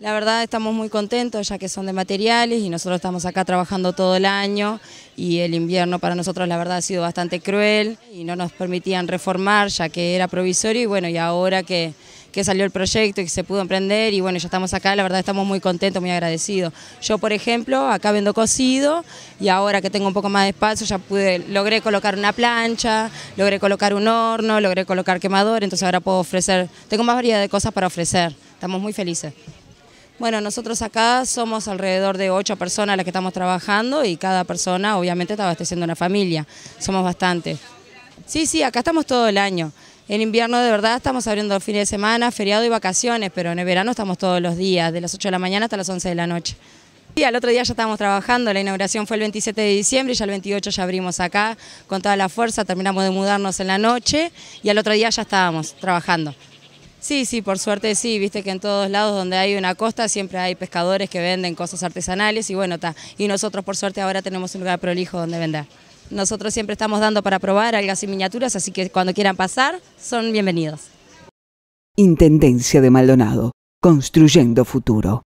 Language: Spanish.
La verdad estamos muy contentos ya que son de materiales y nosotros estamos acá trabajando todo el año y el invierno para nosotros la verdad ha sido bastante cruel y no nos permitían reformar ya que era provisorio y bueno y ahora que, salió el proyecto y que se pudo emprender y bueno ya estamos acá la verdad estamos muy contentos, muy agradecidos. Yo por ejemplo acá vendo cocido y ahora que tengo un poco más de espacio ya pude, logré colocar una plancha, logré colocar un horno, logré colocar quemador, entonces ahora puedo ofrecer, tengo más variedad de cosas para ofrecer, estamos muy felices. Bueno, nosotros acá somos alrededor de ocho personas las que estamos trabajando y cada persona obviamente está abasteciendo una familia, somos bastante. Sí, sí, acá estamos todo el año. En invierno de verdad estamos abriendo fines de semana, feriado y vacaciones, pero en el verano estamos todos los días, de las 8 de la mañana hasta las 11 de la noche. Y al otro día ya estábamos trabajando, la inauguración fue el 27 de diciembre y ya el 28 ya abrimos acá con toda la fuerza, terminamos de mudarnos en la noche y al otro día ya estábamos trabajando. Sí, sí, por suerte sí, viste que en todos lados donde hay una costa siempre hay pescadores que venden cosas artesanales y bueno, está. Y nosotros por suerte ahora tenemos un lugar prolijo donde vender. Nosotros siempre estamos dando para probar algas y miniaturas, así que cuando quieran pasar, son bienvenidos. Intendencia de Maldonado, construyendo futuro.